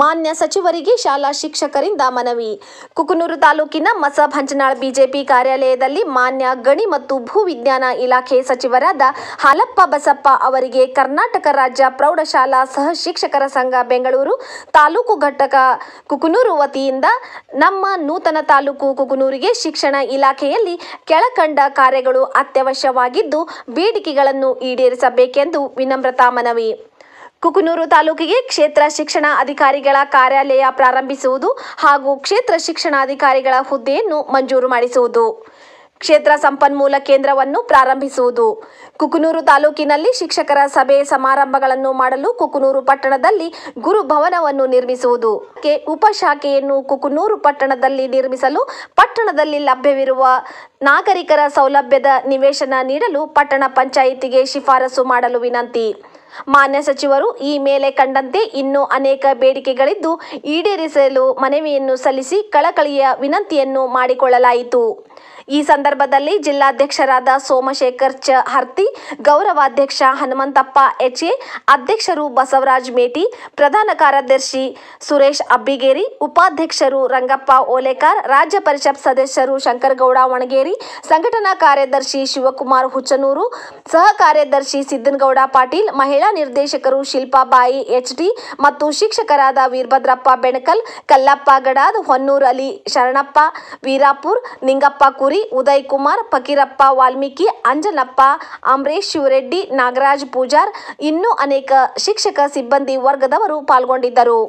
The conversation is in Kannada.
ಮಾನ್ಯ ಸಚಿವರಿಗೆ ಶಾಲಾ ಶಿಕ್ಷಕರಿಂದ ಮನವಿ ಕುಕನೂರು ತಾಲೂಕಿನ ಮಸ ಬಿಜೆಪಿ ಕಾರ್ಯಾಲಯದಲ್ಲಿ ಮಾನ್ಯ ಗಣಿ ಮತ್ತು ಭೂ ವಿಜ್ಞಾನ ಇಲಾಖೆ ಸಚಿವರಾದ ಹಾಲಪ್ಪ ಬಸಪ್ಪ ಅವರಿಗೆ ಕರ್ನಾಟಕ ರಾಜ್ಯ ಪ್ರೌಢಶಾಲಾ ಸಹ ಶಿಕ್ಷಕರ ಸಂಘ ಬೆಂಗಳೂರು ತಾಲೂಕು ಘಟಕ ಕುಕನೂರು ವತಿಯಿಂದ ನಮ್ಮ ನೂತನ ತಾಲೂಕು ಕುಕನೂರಿಗೆ ಶಿಕ್ಷಣ ಇಲಾಖೆಯಲ್ಲಿ ಕೆಳಕಂಡ ಕಾರ್ಯಗಳು ಅತ್ಯವಶ್ಯವಾಗಿದ್ದು ಬೇಡಿಕೆಗಳನ್ನು ಈಡೇರಿಸಬೇಕೆಂದು ವಿನಮ್ರತಾ ಮನವಿ ಕುಕನೂರು ತಾಲೂಕಿಗೆ ಕ್ಷೇತ್ರ ಶಿಕ್ಷಣ ಅಧಿಕಾರಿಗಳ ಕಾರ್ಯಾಲಯ ಪ್ರಾರಂಭಿಸುವುದು ಹಾಗೂ ಕ್ಷೇತ್ರ ಶಿಕ್ಷಣಾಧಿಕಾರಿಗಳ ಹುದ್ದೆಯನ್ನು ಮಂಜೂರು ಮಾಡಿಸುವುದು ಕ್ಷೇತ್ರ ಸಂಪನ್ಮೂಲ ಕೇಂದ್ರವನ್ನು ಪ್ರಾರಂಭಿಸುವುದು ಕುಕನೂರು ತಾಲೂಕಿನಲ್ಲಿ ಶಿಕ್ಷಕರ ಸಭೆ ಸಮಾರಂಭಗಳನ್ನು ಮಾಡಲು ಕುಕನೂರು ಪಟ್ಟಣದಲ್ಲಿ ಗುರುಭವನವನ್ನು ನಿರ್ಮಿಸುವುದು ಉಪಶಾಖೆಯನ್ನು ಕುಕನೂರು ಪಟ್ಟಣದಲ್ಲಿ ನಿರ್ಮಿಸಲು ಪಟ್ಟಣದಲ್ಲಿ ಲಭ್ಯವಿರುವ ನಾಗರಿಕರ ಸೌಲಭ್ಯದ ನಿವೇಶನ ನೀಡಲು ಪಟ್ಟಣ ಪಂಚಾಯಿತಿಗೆ ಶಿಫಾರಸು ಮಾಡಲು ವಿನಂತಿ ಮಾನ್ಯ ಸಚಿವರು ಈ ಮೇಲೆ ಕಂಡಂತೆ ಇನ್ನೂ ಅನೇಕ ಬೇಡಿಕೆಗಳಿದ್ದು ಈಡೇರಿಸಲು ಮನವಿಯನ್ನು ಸಲ್ಲಿಸಿ ಕಳಕಳಿಯ ವಿನಂತಿಯನ್ನು ಮಾಡಿಕೊಳ್ಳಲಾಯಿತು ಈ ಸಂದರ್ಭದಲ್ಲಿ ಜಿಲ್ಲಾಧ್ಯಕ್ಷರಾದ ಸೋಮಶೇಖರ್ ಚ ಹರ್ತಿ ಗೌರವಾಧ್ಯಕ್ಷ ಹನುಮಂತಪ್ಪ ಎಚ್ ಎ ಅಧ್ಯಕ್ಷರು ಬಸವರಾಜ್ ಮೇಟಿ ಪ್ರಧಾನ ಕಾರ್ಯದರ್ಶಿ ಸುರೇಶ್ ಅಬ್ಬಿಗೇರಿ ಉಪಾಧ್ಯಕ್ಷರು ರಂಗಪ್ಪ ಓಲೇಕಾರ್ ರಾಜ್ಯ ಪರಿಷತ್ ಸದಸ್ಯರು ಶಂಕರಗೌಡ ಒಣಗೇರಿ ಸಂಘಟನಾ ಕಾರ್ಯದರ್ಶಿ ಶಿವಕುಮಾರ್ ಹುಚ್ಚನೂರು ಸಹ ಕಾರ್ಯದರ್ಶಿ ಸಿದ್ದನಗೌಡ ಪಾಟೀಲ್ ಮಹಿಳಾ ನಿರ್ದೇಶಕರು ಶಿಲ್ಪಾಬಾಯಿ ಡಿ ಮತ್ತು ಶಿಕ್ಷಕರಾದ ವೀರಭದ್ರಪ್ಪ ಬೆಣಕಲ್ ಕಲ್ಲಪ್ಪ ಗಡಾದ್ ಹೊನ್ನೂರ್ ಅಲಿ ಶರಣಪ್ಪ ವೀರಾಪುರ್ ನಿಂಗಪ್ಪ ಕೂರಿ ಗೌರಿ ಉದಯ್ ಕುಮಾರ್ ಫಕೀರಪ್ಪ ವಾಲ್ಮೀಕಿ ಅಂಜನಪ್ಪ ಅಮರೇಶ್ ಶಿವರೆಡ್ಡಿ ನಾಗರಾಜ್ ಪೂಜಾರ್ ಇನ್ನೂ ಅನೇಕ ಶಿಕ್ಷಕ ಸಿಬ್ಬಂದಿ ವರ್ಗದವರು ಪಾಲ್ಗೊಂಡಿದ್ದರು